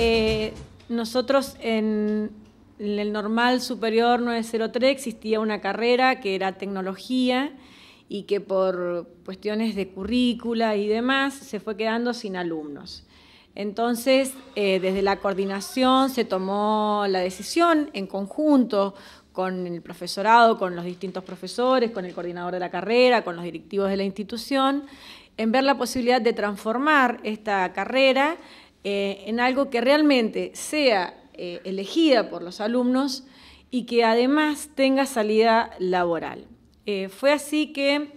Eh, nosotros en, el normal superior 903 existía una carrera que era tecnología y que por cuestiones de currícula y demás se fue quedando sin alumnos. Entonces, eh, desde la coordinación se tomó la decisión en conjunto con el profesorado, con los distintos profesores, con el coordinador de la carrera, con los directivos de la institución, en ver la posibilidad de transformar esta carrera eh, en algo que realmente sea eh, elegida por los alumnos y que además tenga salida laboral. Eh, fue así que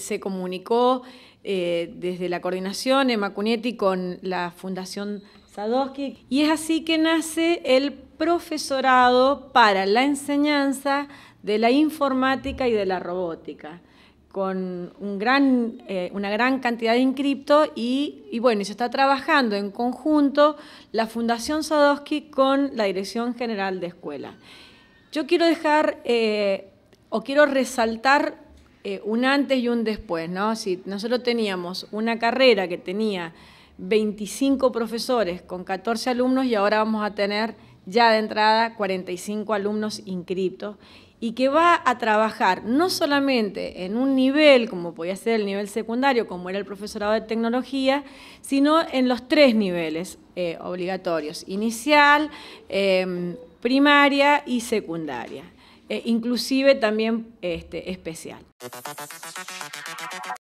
se comunicó desde la coordinación en Macunetti con la Fundación Sadowski y es así que nace el profesorado para la enseñanza de la informática y de la robótica con eh, una gran cantidad de inscriptos y, y, se está trabajando en conjunto la Fundación Sadowski con la Dirección General de Escuela. Yo quiero dejar eh, o quiero resaltar eh, un antes y un después, ¿no? Si nosotros teníamos una carrera que tenía 25 profesores con 14 alumnos y ahora vamos a tener ya de entrada 45 alumnos inscriptos y que va a trabajar no solamente en un nivel, como podía ser el nivel secundario, como era el profesorado de tecnología, sino en los tres niveles eh, obligatorios, inicial, em, primaria y secundaria, e inclusive también este, especial.